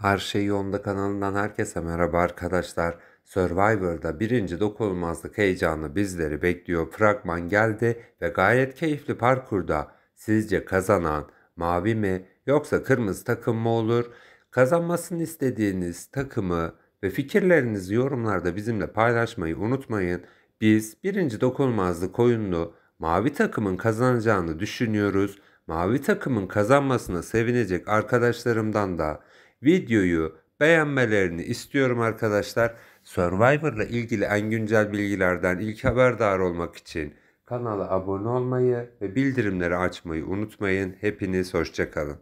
Her Şey Yolunda kanalından herkese merhaba arkadaşlar. Survivor'da birinci dokunulmazlık heyecanı bizleri bekliyor. Fragman geldi ve gayet keyifli parkurda sizce kazanan mavi mi yoksa kırmızı takım mı olur? Kazanmasını istediğiniz takımı ve fikirlerinizi yorumlarda bizimle paylaşmayı unutmayın. Biz birinci dokunulmazlık oyununu mavi takımın kazanacağını düşünüyoruz. Mavi takımın kazanmasına sevinecek arkadaşlarımdan da videoyu beğenmelerini istiyorum arkadaşlar. Survivor'la ilgili en güncel bilgilerden ilk haberdar olmak için kanala abone olmayı ve bildirimleri açmayı unutmayın. Hepiniz hoşçakalın.